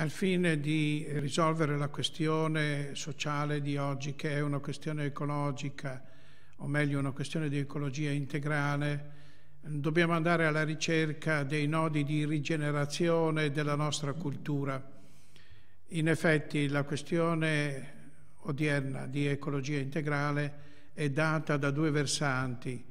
al fine di risolvere la questione sociale di oggi, che è una questione ecologica, o meglio una questione di ecologia integrale, dobbiamo andare alla ricerca dei nodi di rigenerazione della nostra cultura. In effetti la questione odierna di ecologia integrale è data da due versanti,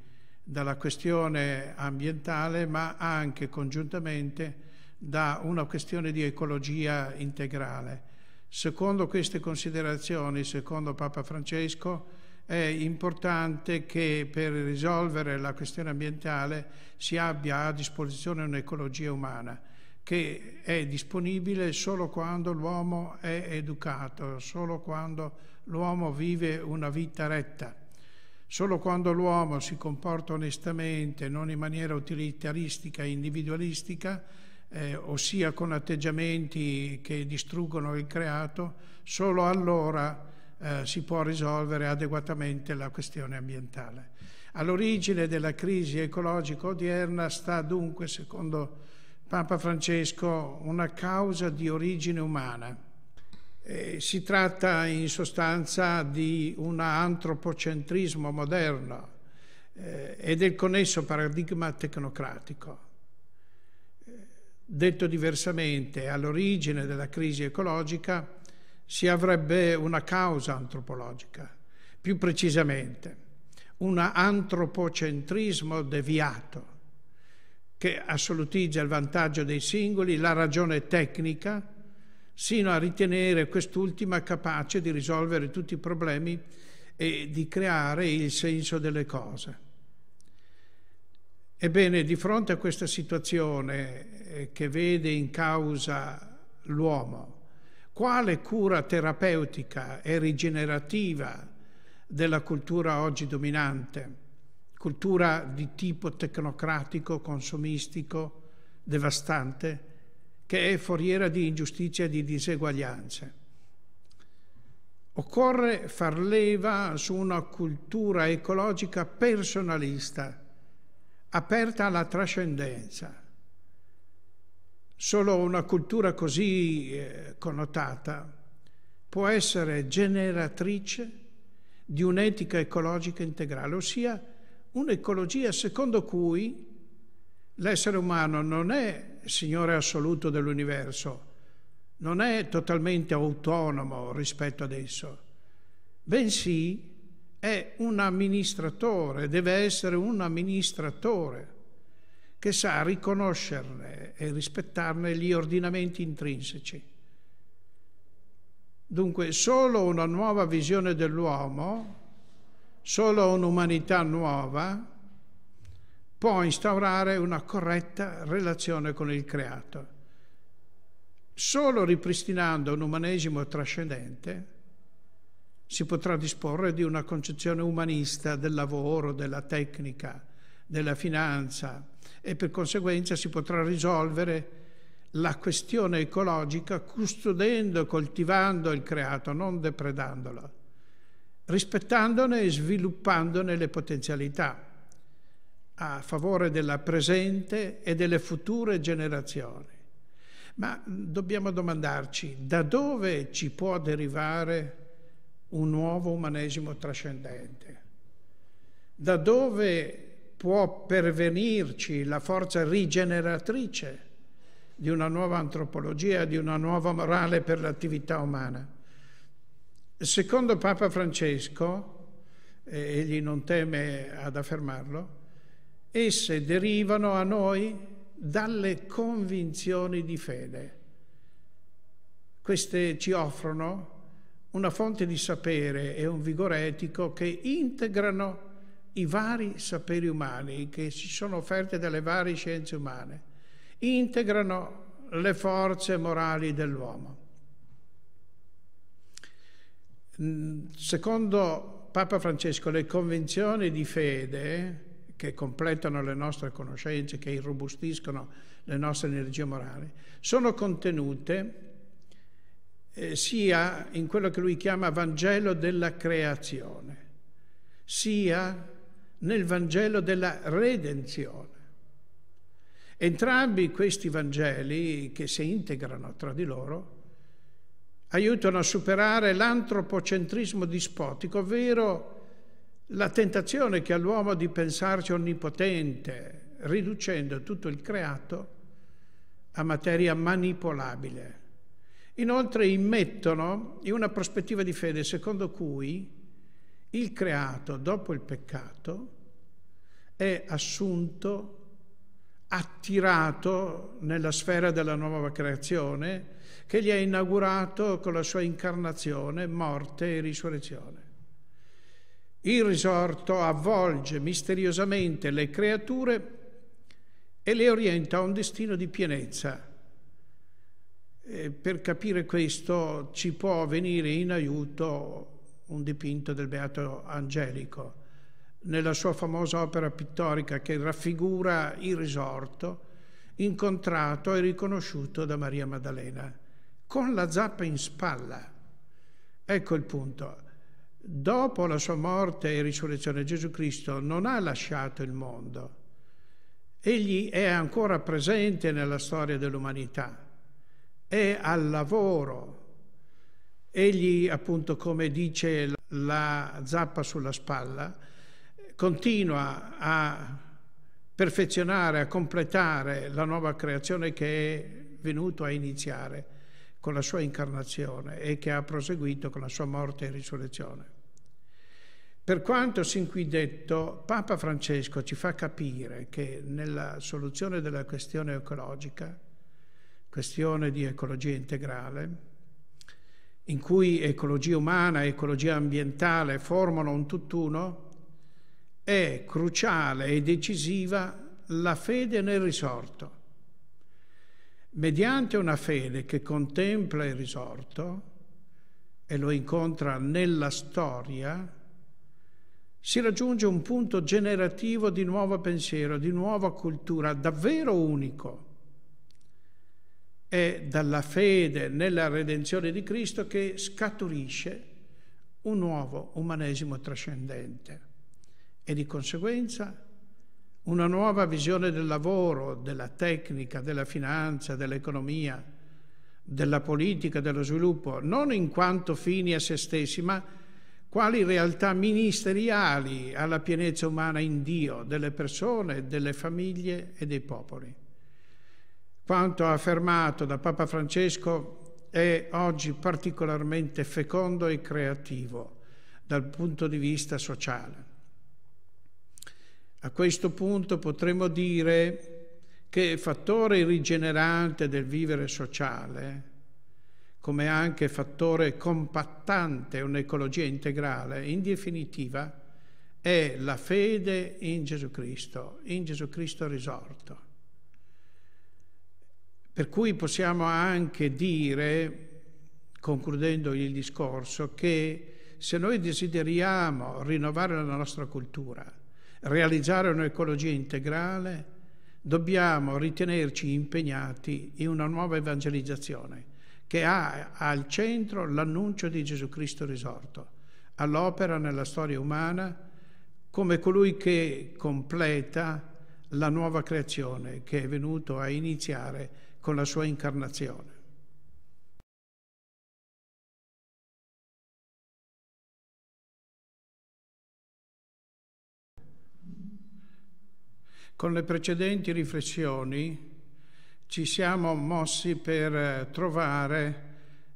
dalla questione ambientale ma anche congiuntamente da una questione di ecologia integrale. Secondo queste considerazioni, secondo Papa Francesco, è importante che per risolvere la questione ambientale si abbia a disposizione un'ecologia umana che è disponibile solo quando l'uomo è educato, solo quando l'uomo vive una vita retta. Solo quando l'uomo si comporta onestamente, non in maniera utilitaristica e individualistica, eh, ossia con atteggiamenti che distruggono il creato, solo allora eh, si può risolvere adeguatamente la questione ambientale. All'origine della crisi ecologica odierna sta dunque, secondo Papa Francesco, una causa di origine umana. Eh, si tratta in sostanza di un antropocentrismo moderno eh, e del connesso paradigma tecnocratico. Detto diversamente, all'origine della crisi ecologica si avrebbe una causa antropologica, più precisamente un antropocentrismo deviato che assolutizza il vantaggio dei singoli, la ragione tecnica, sino a ritenere quest'ultima capace di risolvere tutti i problemi e di creare il senso delle cose. Ebbene, di fronte a questa situazione eh, che vede in causa l'uomo, quale cura terapeutica e rigenerativa della cultura oggi dominante? cultura di tipo tecnocratico, consumistico, devastante, che è foriera di ingiustizia e di diseguaglianze. Occorre far leva su una cultura ecologica personalista, aperta alla trascendenza. Solo una cultura così eh, connotata può essere generatrice di un'etica ecologica integrale, ossia un'ecologia secondo cui l'essere umano non è signore assoluto dell'universo, non è totalmente autonomo rispetto ad esso, bensì è un amministratore, deve essere un amministratore che sa riconoscerne e rispettarne gli ordinamenti intrinseci. Dunque solo una nuova visione dell'uomo, solo un'umanità nuova, può instaurare una corretta relazione con il creato. Solo ripristinando un umanesimo trascendente si potrà disporre di una concezione umanista del lavoro, della tecnica, della finanza e per conseguenza si potrà risolvere la questione ecologica custodendo e coltivando il creato, non depredandolo, rispettandone e sviluppandone le potenzialità a favore della presente e delle future generazioni. Ma mm, dobbiamo domandarci da dove ci può derivare un nuovo umanesimo trascendente. Da dove può pervenirci la forza rigeneratrice di una nuova antropologia, di una nuova morale per l'attività umana? Secondo Papa Francesco, eh, egli non teme ad affermarlo, esse derivano a noi dalle convinzioni di fede. Queste ci offrono una fonte di sapere e un vigore etico che integrano i vari saperi umani che si sono offerti dalle varie scienze umane, integrano le forze morali dell'uomo. Mm, secondo Papa Francesco, le convenzioni di fede che completano le nostre conoscenze, che irrobustiscono le nostre energie morali, sono contenute eh, sia in quello che lui chiama Vangelo della creazione, sia nel Vangelo della redenzione. Entrambi questi Vangeli, che si integrano tra di loro, aiutano a superare l'antropocentrismo dispotico, ovvero la tentazione che ha l'uomo di pensarci onnipotente, riducendo tutto il creato a materia manipolabile. Inoltre immettono in una prospettiva di fede secondo cui il creato dopo il peccato è assunto, attirato nella sfera della nuova creazione che gli è inaugurato con la sua incarnazione, morte e risurrezione. Il risorto avvolge misteriosamente le creature e le orienta a un destino di pienezza e per capire questo ci può venire in aiuto un dipinto del Beato Angelico, nella sua famosa opera pittorica che raffigura il risorto, incontrato e riconosciuto da Maria Maddalena, con la zappa in spalla. Ecco il punto. Dopo la sua morte e risurrezione Gesù Cristo non ha lasciato il mondo. Egli è ancora presente nella storia dell'umanità è al lavoro. Egli, appunto, come dice la zappa sulla spalla, continua a perfezionare, a completare la nuova creazione che è venuto a iniziare con la sua incarnazione e che ha proseguito con la sua morte e risurrezione. Per quanto sin qui detto, Papa Francesco ci fa capire che nella soluzione della questione ecologica questione di ecologia integrale, in cui ecologia umana e ecologia ambientale formano un tutt'uno, è cruciale e decisiva la fede nel risorto. Mediante una fede che contempla il risorto e lo incontra nella storia, si raggiunge un punto generativo di nuovo pensiero, di nuova cultura, davvero unico è dalla fede nella redenzione di Cristo che scaturisce un nuovo umanesimo trascendente e di conseguenza una nuova visione del lavoro, della tecnica, della finanza, dell'economia, della politica, dello sviluppo, non in quanto fini a se stessi, ma quali realtà ministeriali alla pienezza umana in Dio, delle persone, delle famiglie e dei popoli. Quanto affermato da Papa Francesco è oggi particolarmente fecondo e creativo dal punto di vista sociale. A questo punto potremmo dire che fattore rigenerante del vivere sociale, come anche fattore compattante un'ecologia integrale, in definitiva è la fede in Gesù Cristo, in Gesù Cristo risorto. Per cui possiamo anche dire, concludendo il discorso, che se noi desideriamo rinnovare la nostra cultura, realizzare un'ecologia integrale, dobbiamo ritenerci impegnati in una nuova evangelizzazione che ha al centro l'annuncio di Gesù Cristo risorto, all'opera nella storia umana come colui che completa la nuova creazione che è venuto a iniziare con la sua incarnazione. Con le precedenti riflessioni ci siamo mossi per eh, trovare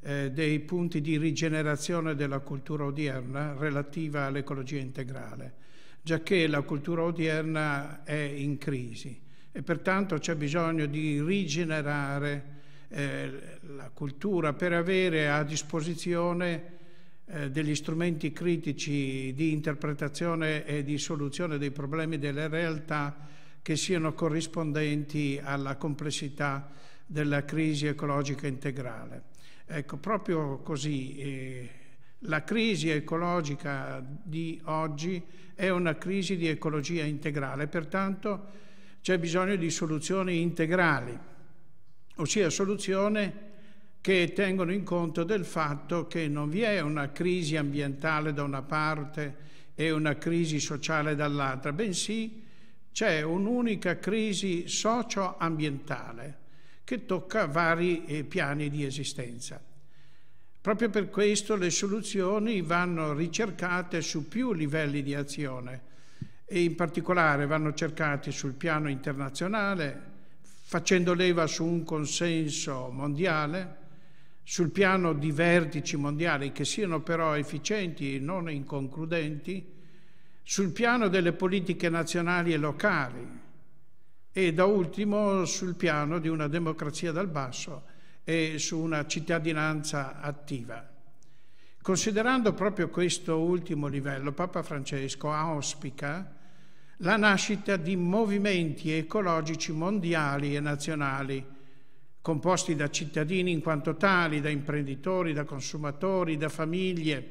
eh, dei punti di rigenerazione della cultura odierna relativa all'ecologia integrale, giacché la cultura odierna è in crisi e pertanto c'è bisogno di rigenerare eh, la cultura per avere a disposizione eh, degli strumenti critici di interpretazione e di soluzione dei problemi delle realtà che siano corrispondenti alla complessità della crisi ecologica integrale. Ecco, proprio così eh, la crisi ecologica di oggi è una crisi di ecologia integrale, pertanto c'è bisogno di soluzioni integrali, ossia soluzioni che tengono in conto del fatto che non vi è una crisi ambientale da una parte e una crisi sociale dall'altra, bensì c'è un'unica crisi socio-ambientale che tocca vari eh, piani di esistenza. Proprio per questo le soluzioni vanno ricercate su più livelli di azione, e in particolare vanno cercati sul piano internazionale facendo leva su un consenso mondiale, sul piano di vertici mondiali che siano però efficienti e non inconcludenti, sul piano delle politiche nazionali e locali e da ultimo sul piano di una democrazia dal basso e su una cittadinanza attiva. Considerando proprio questo ultimo livello, Papa Francesco auspica la nascita di movimenti ecologici mondiali e nazionali, composti da cittadini in quanto tali, da imprenditori, da consumatori, da famiglie,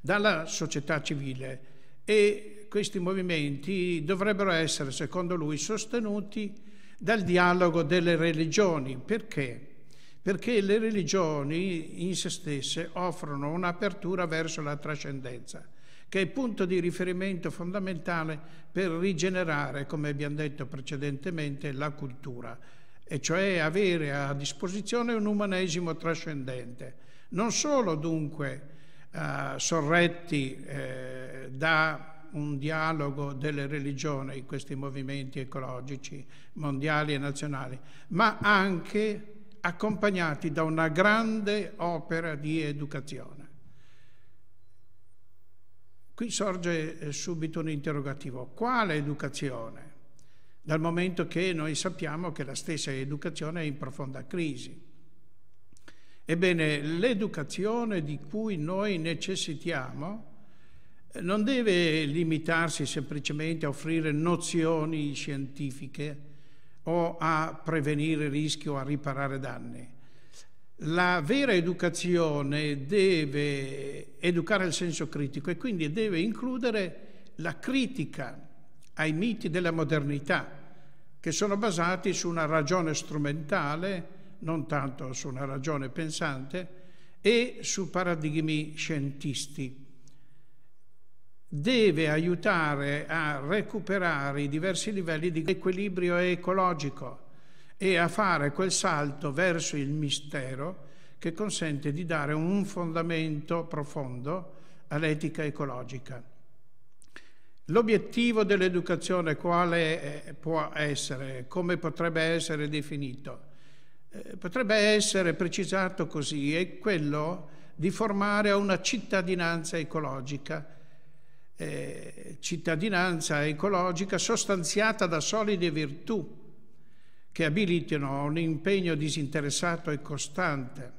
dalla società civile e questi movimenti dovrebbero essere, secondo lui, sostenuti dal dialogo delle religioni. Perché? perché le religioni in se stesse offrono un'apertura verso la trascendenza, che è punto di riferimento fondamentale per rigenerare, come abbiamo detto precedentemente, la cultura, e cioè avere a disposizione un umanesimo trascendente. Non solo dunque eh, sorretti eh, da un dialogo delle religioni questi movimenti ecologici mondiali e nazionali, ma anche accompagnati da una grande opera di educazione. Qui sorge eh, subito un interrogativo, quale educazione? Dal momento che noi sappiamo che la stessa educazione è in profonda crisi. Ebbene, l'educazione di cui noi necessitiamo eh, non deve limitarsi semplicemente a offrire nozioni scientifiche, o a prevenire rischi o a riparare danni. La vera educazione deve educare il senso critico e quindi deve includere la critica ai miti della modernità, che sono basati su una ragione strumentale, non tanto su una ragione pensante, e su paradigmi scientisti deve aiutare a recuperare i diversi livelli di equilibrio ecologico e a fare quel salto verso il mistero che consente di dare un fondamento profondo all'etica ecologica. L'obiettivo dell'educazione quale eh, può essere, come potrebbe essere definito? Eh, potrebbe essere precisato così, è quello di formare una cittadinanza ecologica eh, cittadinanza ecologica sostanziata da solide virtù che abilitino un impegno disinteressato e costante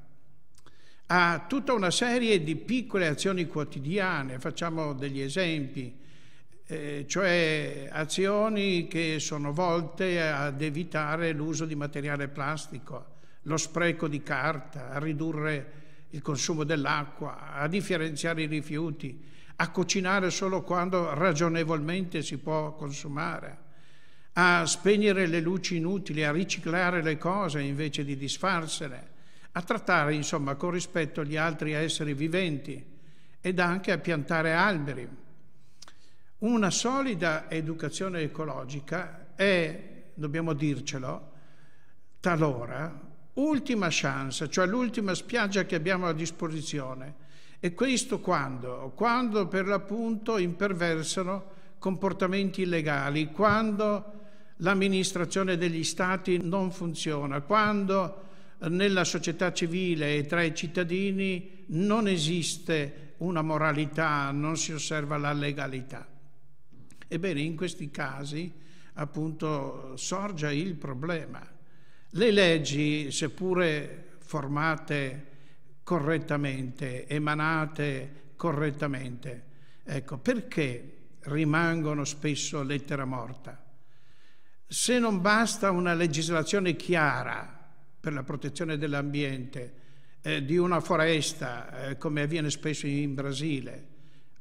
a tutta una serie di piccole azioni quotidiane, facciamo degli esempi, eh, cioè azioni che sono volte ad evitare l'uso di materiale plastico, lo spreco di carta, a ridurre il consumo dell'acqua, a differenziare i rifiuti, a cucinare solo quando ragionevolmente si può consumare, a spegnere le luci inutili, a riciclare le cose invece di disfarsene, a trattare insomma con rispetto gli altri esseri viventi ed anche a piantare alberi. Una solida educazione ecologica è, dobbiamo dircelo, talora ultima chance, cioè l'ultima spiaggia che abbiamo a disposizione e questo quando? Quando per l'appunto imperversano comportamenti illegali, quando l'amministrazione degli stati non funziona, quando nella società civile e tra i cittadini non esiste una moralità, non si osserva la legalità. Ebbene, in questi casi appunto sorge il problema. Le leggi, seppure formate correttamente, emanate correttamente. Ecco, perché rimangono spesso lettera morta? Se non basta una legislazione chiara per la protezione dell'ambiente, eh, di una foresta, eh, come avviene spesso in Brasile,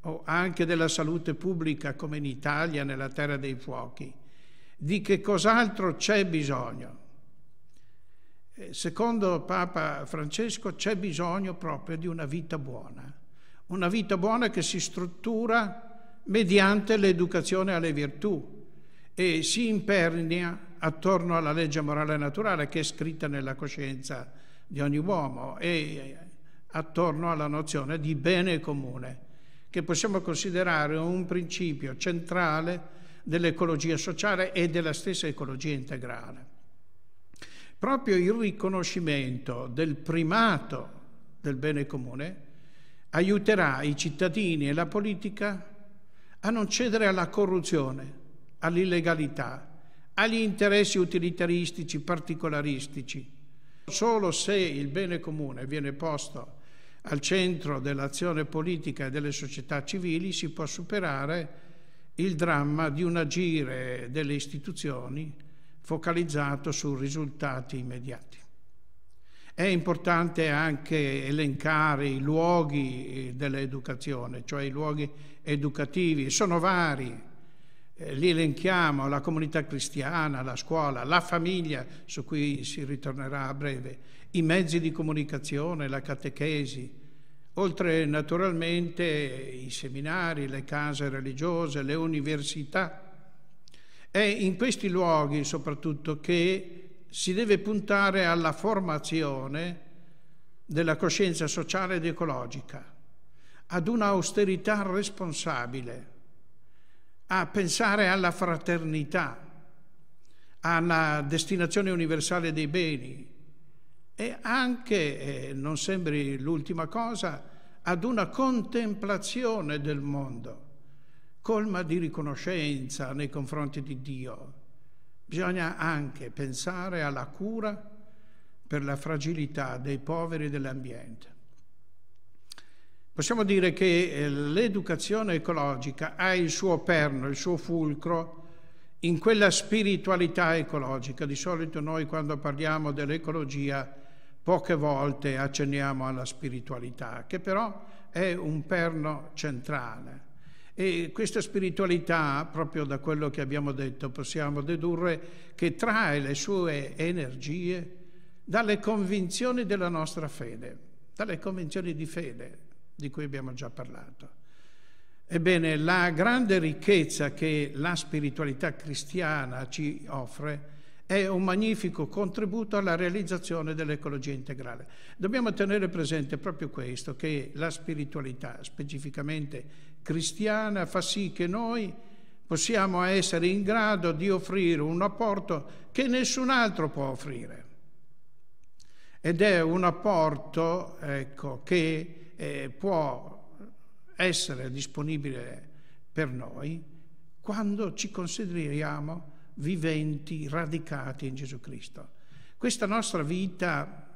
o anche della salute pubblica, come in Italia, nella Terra dei Fuochi, di che cos'altro c'è bisogno? Eh, secondo Papa Francesco c'è bisogno proprio di una vita buona, una vita buona che si struttura mediante l'educazione alle virtù e si impernia attorno alla legge morale naturale che è scritta nella coscienza di ogni uomo e eh, attorno alla nozione di bene comune, che possiamo considerare un principio centrale dell'ecologia sociale e della stessa ecologia integrale proprio il riconoscimento del primato del bene comune aiuterà i cittadini e la politica a non cedere alla corruzione, all'illegalità, agli interessi utilitaristici, particolaristici. Solo se il bene comune viene posto al centro dell'azione politica e delle società civili si può superare il dramma di un agire delle istituzioni focalizzato su risultati immediati. È importante anche elencare i luoghi eh, dell'educazione, cioè i luoghi educativi, sono vari, eh, li elenchiamo, la comunità cristiana, la scuola, la famiglia, su cui si ritornerà a breve, i mezzi di comunicazione, la catechesi, oltre naturalmente i seminari, le case religiose, le università, è in questi luoghi soprattutto che si deve puntare alla formazione della coscienza sociale ed ecologica, ad un'austerità responsabile, a pensare alla fraternità, alla destinazione universale dei beni e anche, eh, non sembri l'ultima cosa, ad una contemplazione del mondo colma di riconoscenza nei confronti di Dio. Bisogna anche pensare alla cura per la fragilità dei poveri dell'ambiente. Possiamo dire che eh, l'educazione ecologica ha il suo perno, il suo fulcro in quella spiritualità ecologica. Di solito noi quando parliamo dell'ecologia poche volte accenniamo alla spiritualità, che però è un perno centrale. E questa spiritualità, proprio da quello che abbiamo detto, possiamo dedurre che trae le sue energie dalle convinzioni della nostra fede, dalle convinzioni di fede di cui abbiamo già parlato. Ebbene, la grande ricchezza che la spiritualità cristiana ci offre è un magnifico contributo alla realizzazione dell'ecologia integrale. Dobbiamo tenere presente proprio questo, che la spiritualità, specificamente cristiana fa sì che noi possiamo essere in grado di offrire un apporto che nessun altro può offrire. Ed è un apporto ecco, che eh, può essere disponibile per noi quando ci consideriamo viventi, radicati in Gesù Cristo. Questa nostra vita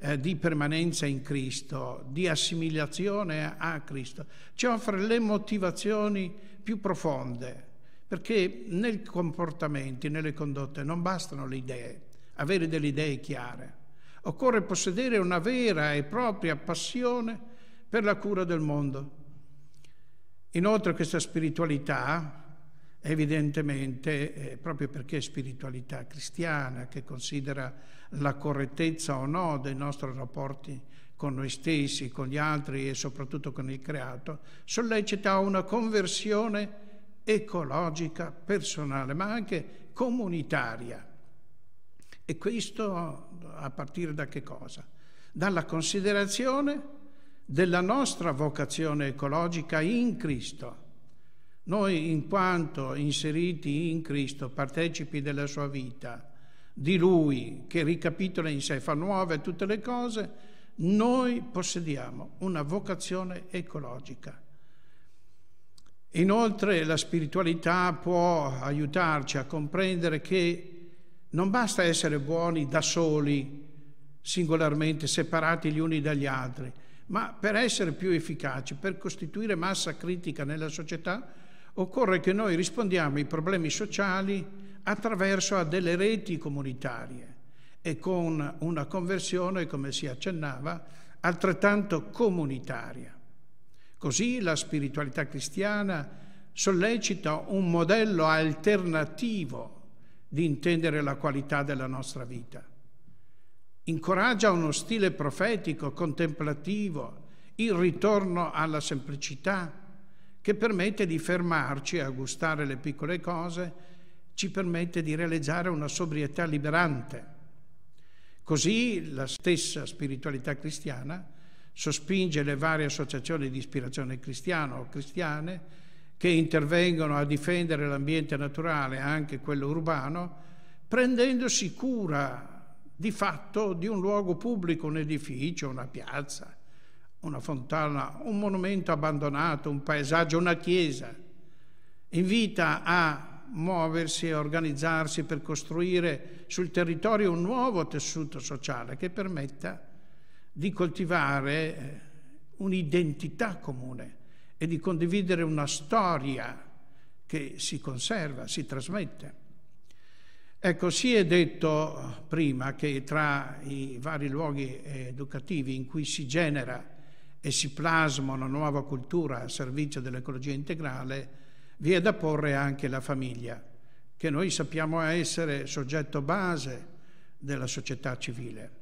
eh, di permanenza in Cristo, di assimilazione a Cristo, ci offre le motivazioni più profonde, perché nei comportamenti, nelle condotte non bastano le idee, avere delle idee chiare, occorre possedere una vera e propria passione per la cura del mondo. Inoltre questa spiritualità evidentemente eh, proprio perché è spiritualità cristiana che considera la correttezza o no dei nostri rapporti con noi stessi, con gli altri e soprattutto con il creato, sollecita una conversione ecologica, personale, ma anche comunitaria. E questo a partire da che cosa? Dalla considerazione della nostra vocazione ecologica in Cristo noi, in quanto inseriti in Cristo, partecipi della sua vita, di Lui che ricapitola in sé, fa nuove tutte le cose, noi possediamo una vocazione ecologica. Inoltre la spiritualità può aiutarci a comprendere che non basta essere buoni da soli, singolarmente, separati gli uni dagli altri, ma per essere più efficaci, per costituire massa critica nella società, occorre che noi rispondiamo ai problemi sociali attraverso a delle reti comunitarie e con una conversione, come si accennava, altrettanto comunitaria. Così la spiritualità cristiana sollecita un modello alternativo di intendere la qualità della nostra vita. Incoraggia uno stile profetico, contemplativo, il ritorno alla semplicità, che permette di fermarci a gustare le piccole cose, ci permette di realizzare una sobrietà liberante. Così la stessa spiritualità cristiana sospinge le varie associazioni di ispirazione cristiana o cristiane che intervengono a difendere l'ambiente naturale, anche quello urbano, prendendosi cura di fatto di un luogo pubblico, un edificio, una piazza, una fontana, un monumento abbandonato, un paesaggio, una chiesa. Invita a muoversi e organizzarsi per costruire sul territorio un nuovo tessuto sociale che permetta di coltivare eh, un'identità comune e di condividere una storia che si conserva, si trasmette. Ecco, si è detto prima che tra i vari luoghi educativi in cui si genera e si plasma una nuova cultura a servizio dell'ecologia integrale, vi è da porre anche la famiglia, che noi sappiamo essere soggetto base della società civile.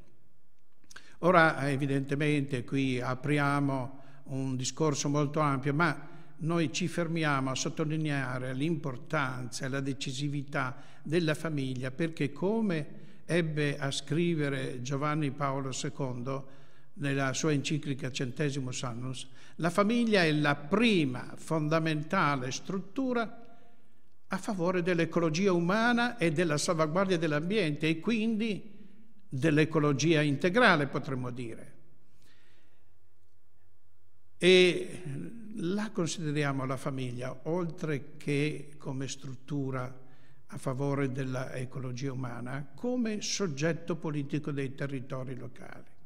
Ora evidentemente qui apriamo un discorso molto ampio, ma noi ci fermiamo a sottolineare l'importanza e la decisività della famiglia perché come ebbe a scrivere Giovanni Paolo II, nella sua enciclica Centesimo Sannus, la famiglia è la prima fondamentale struttura a favore dell'ecologia umana e della salvaguardia dell'ambiente e quindi dell'ecologia integrale, potremmo dire. E la consideriamo la famiglia, oltre che come struttura a favore dell'ecologia umana, come soggetto politico dei territori locali.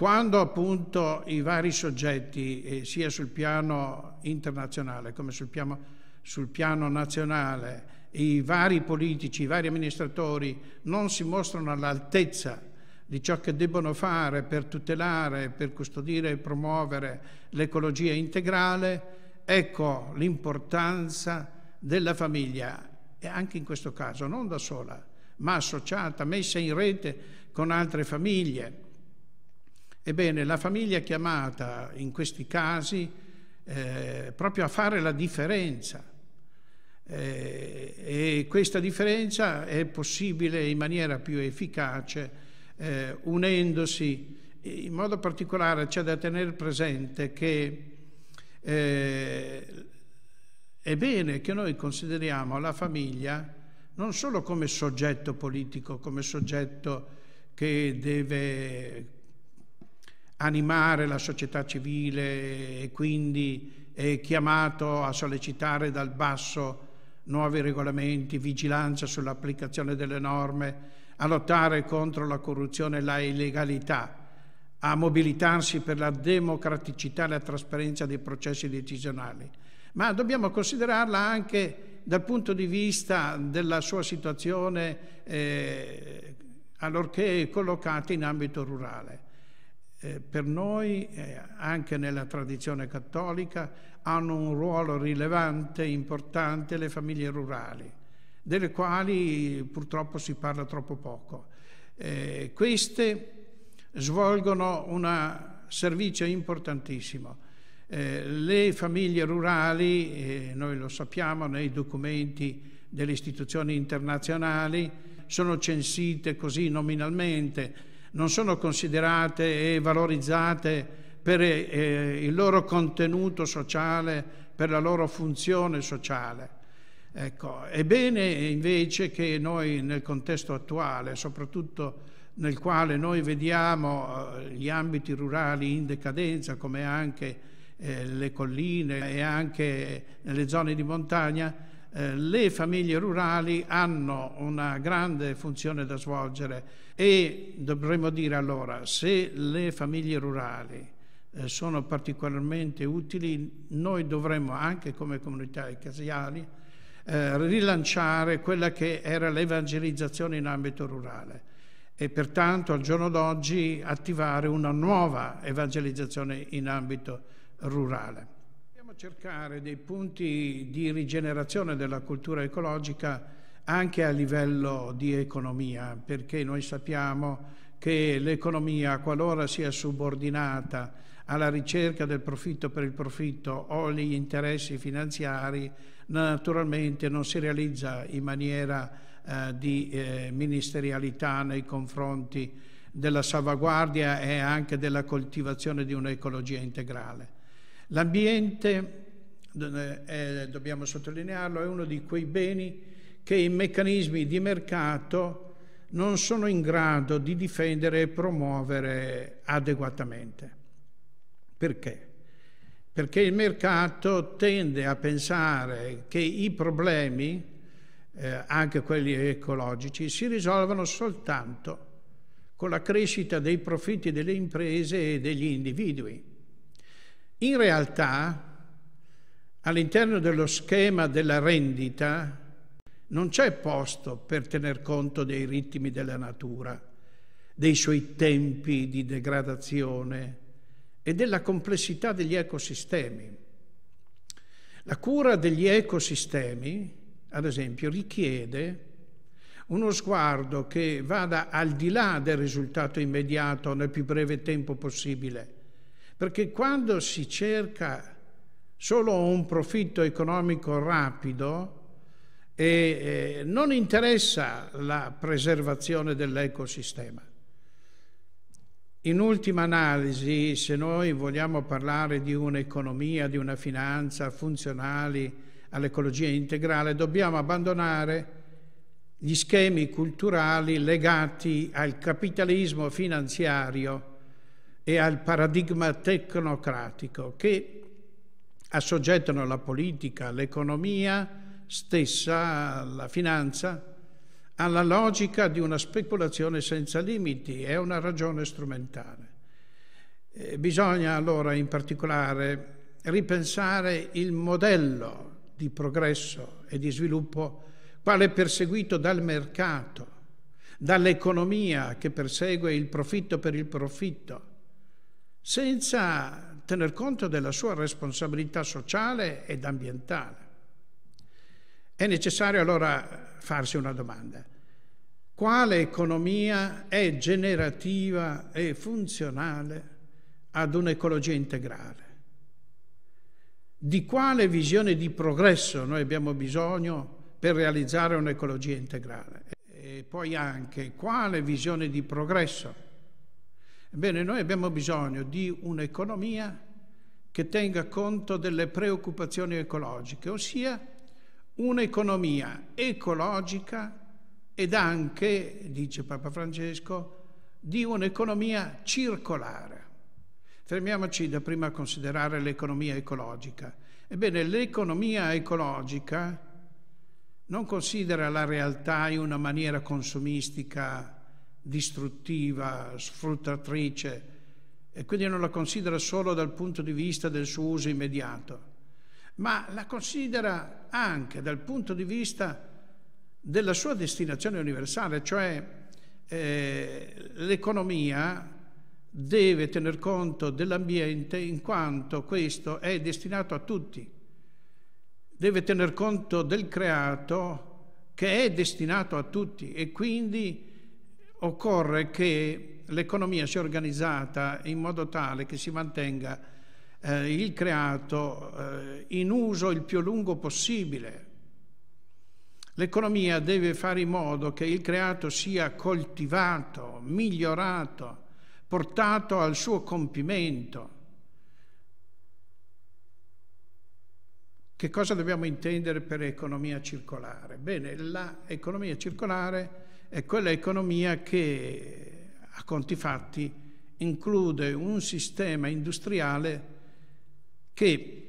Quando appunto i vari soggetti, eh, sia sul piano internazionale come sul piano, sul piano nazionale, i vari politici, i vari amministratori non si mostrano all'altezza di ciò che debbono fare per tutelare, per custodire e promuovere l'ecologia integrale, ecco l'importanza della famiglia e anche in questo caso non da sola, ma associata, messa in rete con altre famiglie Ebbene, la famiglia è chiamata in questi casi eh, proprio a fare la differenza eh, e questa differenza è possibile in maniera più efficace eh, unendosi. In modo particolare c'è da tenere presente che eh, è bene che noi consideriamo la famiglia non solo come soggetto politico, come soggetto che deve animare la società civile e quindi è chiamato a sollecitare dal basso nuovi regolamenti, vigilanza sull'applicazione delle norme, a lottare contro la corruzione e la illegalità, a mobilitarsi per la democraticità e la trasparenza dei processi decisionali. Ma dobbiamo considerarla anche dal punto di vista della sua situazione eh, allorché collocata in ambito rurale eh, per noi, eh, anche nella tradizione cattolica, hanno un ruolo rilevante e importante le famiglie rurali, delle quali purtroppo si parla troppo poco. Eh, queste svolgono un servizio importantissimo. Eh, le famiglie rurali, eh, noi lo sappiamo nei documenti delle istituzioni internazionali, sono censite così nominalmente, non sono considerate e valorizzate per eh, il loro contenuto sociale, per la loro funzione sociale. Ecco, è bene invece che noi nel contesto attuale, soprattutto nel quale noi vediamo eh, gli ambiti rurali in decadenza, come anche eh, le colline e anche le zone di montagna, eh, le famiglie rurali hanno una grande funzione da svolgere e dovremmo dire allora se le famiglie rurali eh, sono particolarmente utili, noi dovremmo anche come comunità ecclesiali eh, rilanciare quella che era l'evangelizzazione in ambito rurale e pertanto al giorno d'oggi attivare una nuova evangelizzazione in ambito rurale. Dobbiamo cercare dei punti di rigenerazione della cultura ecologica anche a livello di economia, perché noi sappiamo che l'economia, qualora sia subordinata alla ricerca del profitto per il profitto o agli interessi finanziari, naturalmente non si realizza in maniera eh, di eh, ministerialità nei confronti della salvaguardia e anche della coltivazione di un'ecologia integrale. L'ambiente, eh, dobbiamo sottolinearlo, è uno di quei beni che i meccanismi di mercato non sono in grado di difendere e promuovere adeguatamente. Perché? Perché il mercato tende a pensare che i problemi, eh, anche quelli ecologici, si risolvano soltanto con la crescita dei profitti delle imprese e degli individui in realtà, all'interno dello schema della rendita non c'è posto per tener conto dei ritmi della natura, dei suoi tempi di degradazione e della complessità degli ecosistemi. La cura degli ecosistemi, ad esempio, richiede uno sguardo che vada al di là del risultato immediato nel più breve tempo possibile perché quando si cerca solo un profitto economico rapido e eh, eh, non interessa la preservazione dell'ecosistema. In ultima analisi, se noi vogliamo parlare di un'economia, di una finanza funzionali all'ecologia integrale, dobbiamo abbandonare gli schemi culturali legati al capitalismo finanziario e al paradigma tecnocratico che assoggettano la politica, l'economia stessa, la finanza, alla logica di una speculazione senza limiti, è una ragione strumentale. Eh, bisogna allora in particolare ripensare il modello di progresso e di sviluppo quale perseguito dal mercato, dall'economia che persegue il profitto per il profitto, senza tener conto della sua responsabilità sociale ed ambientale. È necessario allora farsi una domanda. Quale economia è generativa e funzionale ad un'ecologia integrale? Di quale visione di progresso noi abbiamo bisogno per realizzare un'ecologia integrale? E poi anche quale visione di progresso Ebbene, noi abbiamo bisogno di un'economia che tenga conto delle preoccupazioni ecologiche, ossia un'economia ecologica ed anche, dice Papa Francesco, di un'economia circolare. Fermiamoci da prima a considerare l'economia ecologica. Ebbene, l'economia ecologica non considera la realtà in una maniera consumistica distruttiva, sfruttatrice e quindi non la considera solo dal punto di vista del suo uso immediato, ma la considera anche dal punto di vista della sua destinazione universale, cioè eh, l'economia deve tener conto dell'ambiente in quanto questo è destinato a tutti, deve tener conto del creato che è destinato a tutti e quindi occorre che l'economia sia organizzata in modo tale che si mantenga eh, il creato eh, in uso il più lungo possibile. L'economia deve fare in modo che il creato sia coltivato, migliorato, portato al suo compimento. Che cosa dobbiamo intendere per economia circolare? Bene, l'economia circolare è quella economia che a conti fatti include un sistema industriale che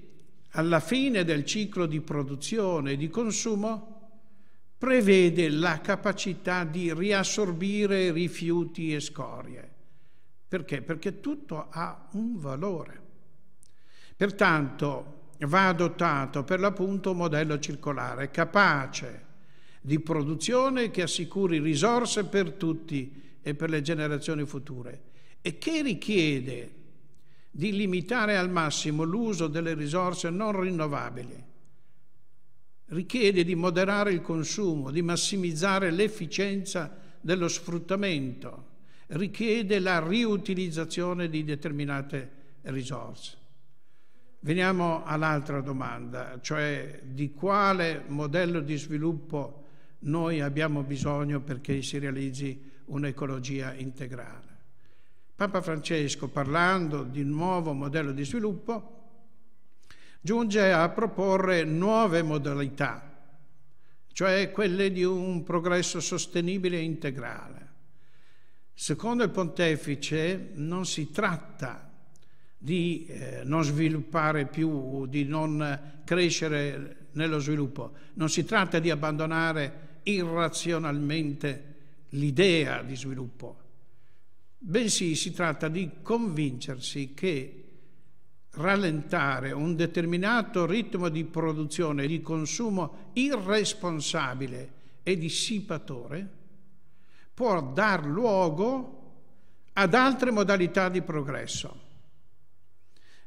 alla fine del ciclo di produzione e di consumo prevede la capacità di riassorbire rifiuti e scorie. Perché? Perché tutto ha un valore. Pertanto va adottato per l'appunto un modello circolare capace di produzione che assicuri risorse per tutti e per le generazioni future e che richiede di limitare al massimo l'uso delle risorse non rinnovabili. Richiede di moderare il consumo, di massimizzare l'efficienza dello sfruttamento, richiede la riutilizzazione di determinate risorse. Veniamo all'altra domanda, cioè di quale modello di sviluppo noi abbiamo bisogno perché si realizzi un'ecologia integrale. Papa Francesco, parlando di nuovo modello di sviluppo, giunge a proporre nuove modalità, cioè quelle di un progresso sostenibile e integrale. Secondo il pontefice non si tratta di eh, non sviluppare più, di non crescere nello sviluppo, non si tratta di abbandonare irrazionalmente l'idea di sviluppo, bensì si tratta di convincersi che rallentare un determinato ritmo di produzione e di consumo irresponsabile e dissipatore può dar luogo ad altre modalità di progresso.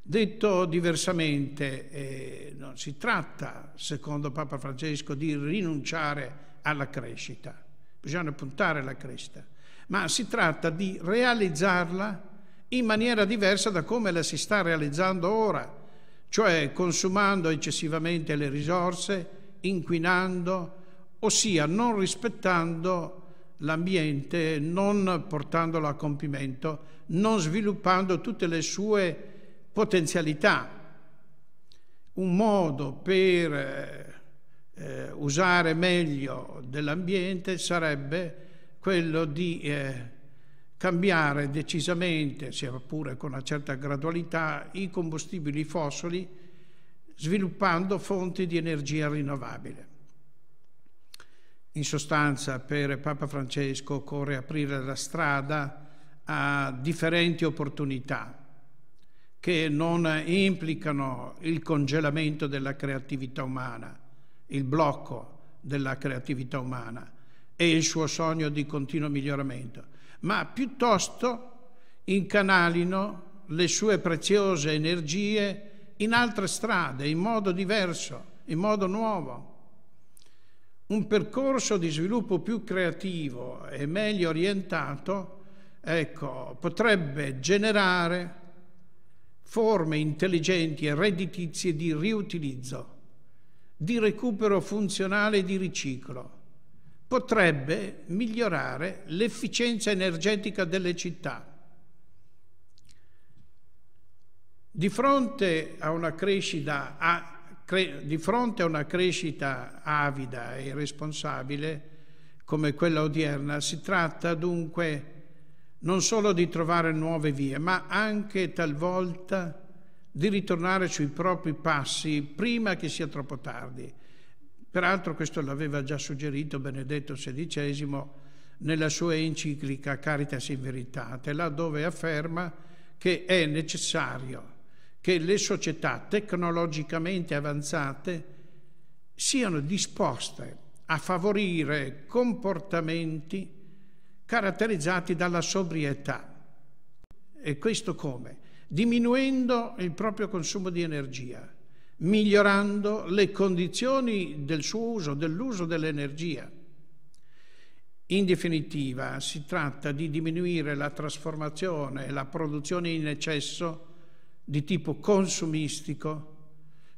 Detto diversamente, eh, non si tratta, secondo Papa Francesco, di rinunciare a alla crescita, bisogna puntare alla crescita, ma si tratta di realizzarla in maniera diversa da come la si sta realizzando ora, cioè consumando eccessivamente le risorse, inquinando, ossia non rispettando l'ambiente, non portandolo a compimento, non sviluppando tutte le sue potenzialità. Un modo per eh, eh, usare meglio dell'ambiente sarebbe quello di eh, cambiare decisamente, sia pure con una certa gradualità, i combustibili fossili sviluppando fonti di energia rinnovabile. In sostanza per Papa Francesco occorre aprire la strada a differenti opportunità che non implicano il congelamento della creatività umana, il blocco della creatività umana e il suo sogno di continuo miglioramento, ma piuttosto incanalino le sue preziose energie in altre strade, in modo diverso, in modo nuovo. Un percorso di sviluppo più creativo e meglio orientato ecco, potrebbe generare forme intelligenti e redditizie di riutilizzo di recupero funzionale e di riciclo. Potrebbe migliorare l'efficienza energetica delle città. Di fronte a una crescita, a, cre, di fronte a una crescita avida e responsabile come quella odierna, si tratta dunque non solo di trovare nuove vie, ma anche talvolta di ritornare sui propri passi prima che sia troppo tardi. Peraltro questo l'aveva già suggerito Benedetto XVI nella sua enciclica Caritas in Veritate, là dove afferma che è necessario che le società tecnologicamente avanzate siano disposte a favorire comportamenti caratterizzati dalla sobrietà. E questo come? diminuendo il proprio consumo di energia, migliorando le condizioni del suo uso, dell'uso dell'energia. In definitiva si tratta di diminuire la trasformazione e la produzione in eccesso di tipo consumistico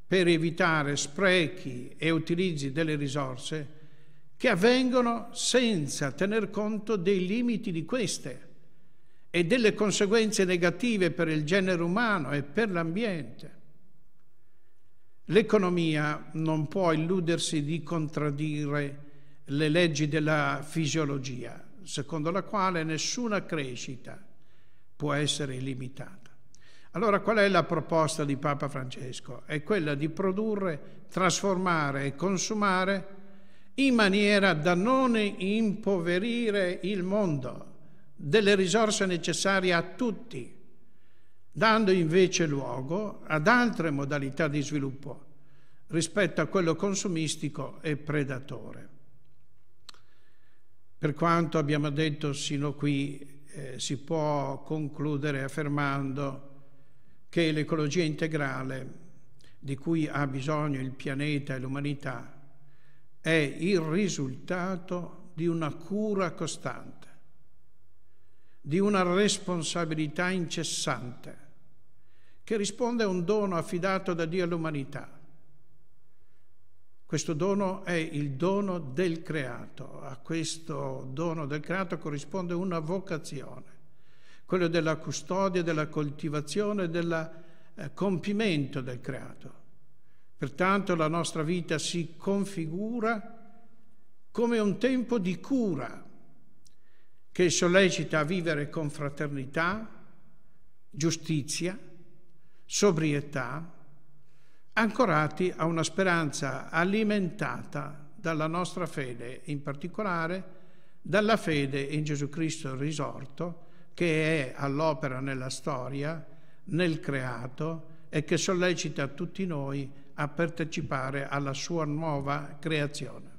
per evitare sprechi e utilizzi delle risorse che avvengono senza tener conto dei limiti di queste e delle conseguenze negative per il genere umano e per l'ambiente. L'economia non può illudersi di contraddire le leggi della fisiologia, secondo la quale nessuna crescita può essere limitata. Allora qual è la proposta di Papa Francesco? È quella di produrre, trasformare e consumare in maniera da non impoverire il mondo delle risorse necessarie a tutti, dando invece luogo ad altre modalità di sviluppo rispetto a quello consumistico e predatore. Per quanto abbiamo detto sino qui, eh, si può concludere affermando che l'ecologia integrale di cui ha bisogno il pianeta e l'umanità è il risultato di una cura costante di una responsabilità incessante che risponde a un dono affidato da Dio all'umanità. Questo dono è il dono del creato, a questo dono del creato corrisponde una vocazione, quella della custodia, della coltivazione, del eh, compimento del creato. Pertanto la nostra vita si configura come un tempo di cura che sollecita a vivere con fraternità, giustizia, sobrietà, ancorati a una speranza alimentata dalla nostra fede, in particolare dalla fede in Gesù Cristo risorto, che è all'opera nella storia, nel creato e che sollecita tutti noi a partecipare alla sua nuova creazione.